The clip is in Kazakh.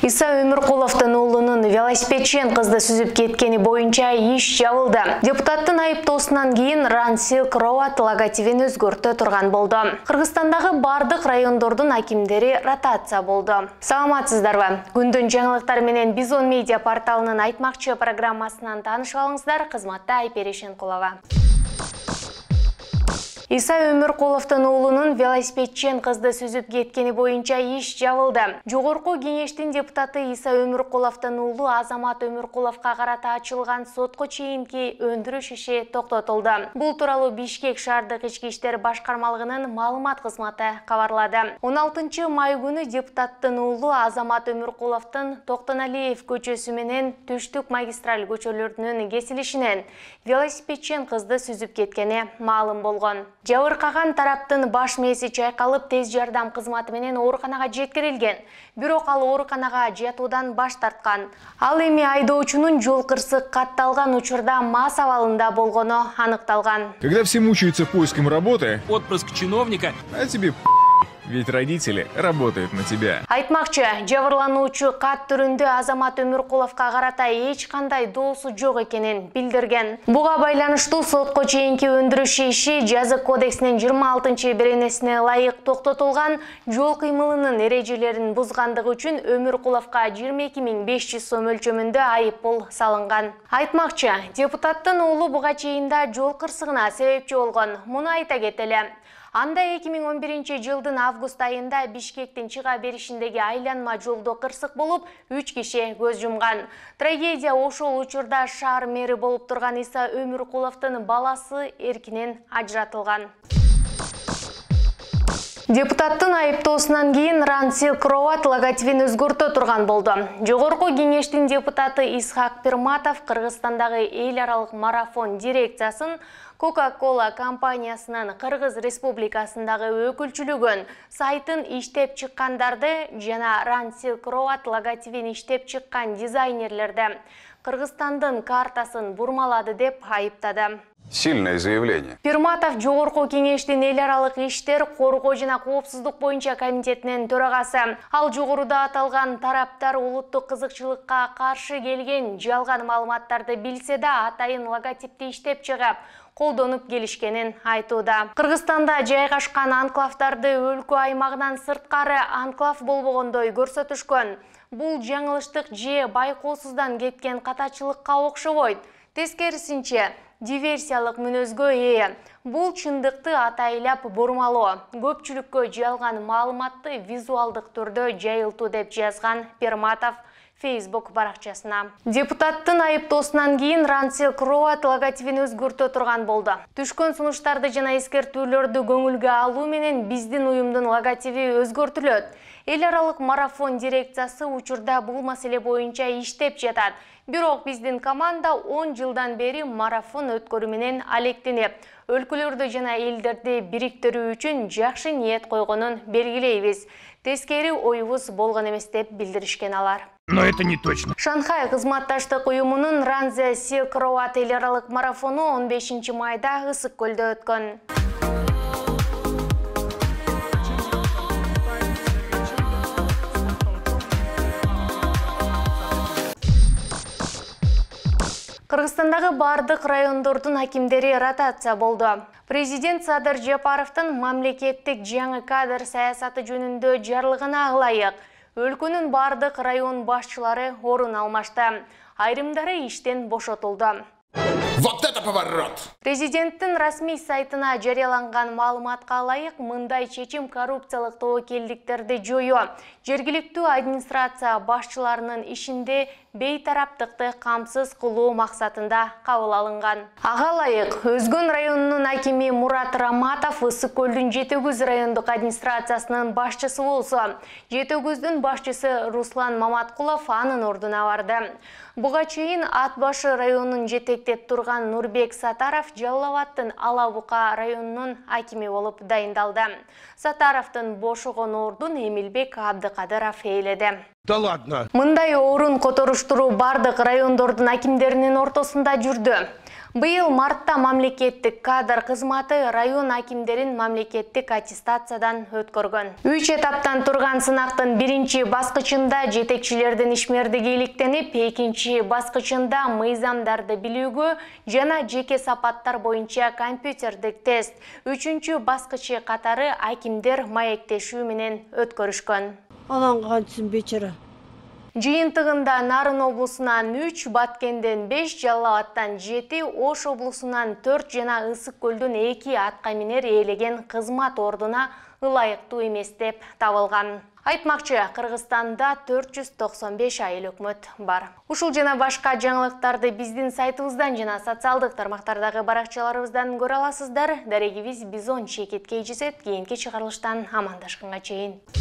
Иса Өмірқұловтың ұлының велосипедшен қызды сүзіп кеткені бойынша еш жабылды. Депутаттың айыптосынан кейін силк Кроат логотивін өзгөрті тұрған болды. Қырғыстандағы бардық райондордың акимдері ротация болды. Саламатсыздар ба? Күндің жаңалықтар менен Бизон медиа порталының айтмақшы программасынан танышып алыңыздар. Қызматта Айперешен қолаға иса өмүркуловдун уулунун велосипедчен кызды сүзүп кеткени боюнча иш жабылды жогорку кеңештин депутаты иса өмүркуловдун уулу азамат өмүркуловго карата ачылган сотко чейинки өндүрүш иши токтотулду бул тууралуу бишкек шаардык ички иштер башкармалыгынын маалымат кызматы кабарлады он алтынчы май күнү депутаттын уулу азамат өмүркуловтун токтоналиев көчөсү менен түштүк магистраль көчөлөрүнүн кесилишинен велосипедчен кызды сүзүп кеткени маалым болгон жабыркаган тараптың баш мээси чайкалып тез жардам кызматы менен ооруканага жеткирилген бирок ал ооруканага жатуудан баш тарткан ал эми айдоочунун жол кырсык қатталған учурда мас абалында болгону анықталған. когда все мучаются поиском работы отпрыск чиновника а тебе ведь родители работают на тебя. Айтмакчы, жабырлануучу кат түрінде Азамат Өмірқұловқа қаратай ешқандай доосу жоқ екенін билдирген. Буга байланыштуу сотко чейинки өндүрүш иши жазы кодексинин 26 беренесине лайық токтотулган жол кыймылынын эрежелерин бузгандыгы үчүн Өмүркуловко 22500 сом өлчөмүндө айып пул салынган. Айтмакчы, депутаттын уулу буга чейин жол қырсығына себепчи болгон. Мұны айта кетелі. анда 2011 жылдын август айында бишкектин чыга беришиндеги айланма жолдо кырсык болуп 3 киши көз жумган трагедия ошол учурда шаар мэри болуп турган иса өмүркуловдун баласы эркинен ажыратылган Депутаттың айыптосынан кейін Рансил Кроват логотивін өзгөрті тұрған болды. Жоғырқы кеңештің депутаты Исхак Пирматов Қырғыстандағы ел аралық марафон дирекциясын Coca-Cola компаниясынан Қырғыз Республикасындағы өкілчілігін сайтын іштеп чыққандарды жена Рансил Кроват логотивін іштеп чыққан дизайнерлерді Қырғызстандың картасын бұрмалады деп айыптады. сильное заявление перматов жогорку кеңештин эл аралык иштер коргоо жана коопсуздук боюнча комитетинин төрагасы ал жогоруда аталган тараптар улуттук кызыкчылыкка каршы келген жалган маалыматтарды билсе да атайын логотипти иштеп чыгып колдонуп келишкенин айтууда кыргызстанда жайгашкан анклавдарды өлкө аймагынан сырткары анклав болбогондой көрсөтүшкөн бул жаңылыштык же байкоосуздан кеткен катачылыкка окшобойт тескерисинче диверсиялық мүнөзгө ээ бул чындыкты атайылап бурмалоо көпчүлүккө жалган маалыматты визуалдык түрдө жайылтуу деп жазган перматов фейсбук баракчасына депутаттын айыптоосунан кийин ran кроат логотипин өзгөртө турган болду түшкөн сунуштарды жана эскертүүлөрдү көңүлгө алуу менен биздин уюмдун логотиби өзгөртүлөт эл аралык марафон дирекциясы учурда бул маселе боюнча иштеп жатат бирок биздин команда он жылдан бери марафон өткөрүү менен алектенет өлкөлөрдү жана элдерди бириктирүү үчүн жакшы ниет койгонун белгилейбиз тескери оюбуз болгон эмес деп билдиришкен алар но это не точно. Шанхай кызматташтык уюмунун Ранзе Силк эл аралык марафону 15 майда Ысык көлдө өткөн. Аймақтағы бардық райондордың әкімдері ротация болды. Президент Садыр Жапаровтың мамлекеттік жаңы кадр саясаты жөнінде жарлығына ағылайық. Өлкінің бардық район басшылары орын алмашты. Айрымдары іштен бошотылды. Вот это поворот! Президенттің расмей сайтына жарияланған малыматқа лайық мындай чечим коррупциялық келдіктерді жою. Жергілікті администрация башшыларының ішінде тараптықты қамсыз қылу мақсатында қабыл алынған. Ағалайық, Өзгін районының әкеме Мұрат Раматов көлдің Жетегіз райондық администрациясының басшысы болса, Жетігіздің басшысы Руслан Маматқұлов фанын ордына барды. Бұға чейін Атбашы районын жетектеп тұрған отырған Нурбек Сатаров Джаллаваттың Алабуқа районының акиме болып дайындалды. Сатаровтың бошуғын ордын емелбек Абдықадыров әйледі. Да ладно. Мындай орын қоторуштыру бардық райондордың акимдерінің ортосында жүрді. быйыл мартта мамлекеттик кадр кызматы район акимдерин мамлекеттик аттестациядан өткөргөн үч этаптан турган сынактын биринчи баскычында жетекчилердин ишмердиги иликтенип экинчи баскычында мыйзамдарды билүүгө жана жеке сапаттар боюнча компьютердик тест үчүнчү баскычы катары акимдер маектешүү менен өткөрүшкөн анан кантсин бечара жыйынтыгында нарын облусунан үч баткенден беш жалал абаддан жети ош облусунан төрт жана ысык көлдөн эки атка минер ээлеген кызмат ордуна ылайыктуу эмес деп табылган айтмакчы кыргызстанда төрт жүз токсон беш айыл өкмөт бар ушул жана башка жаңылыктарды биздин сайтыбыздан жана социалдык тармактардагы баракчаларыбыздан көрө аласыздар дарегибиз бизон чекит кйжи се кийинки чыгарылыштан амандашканга чейин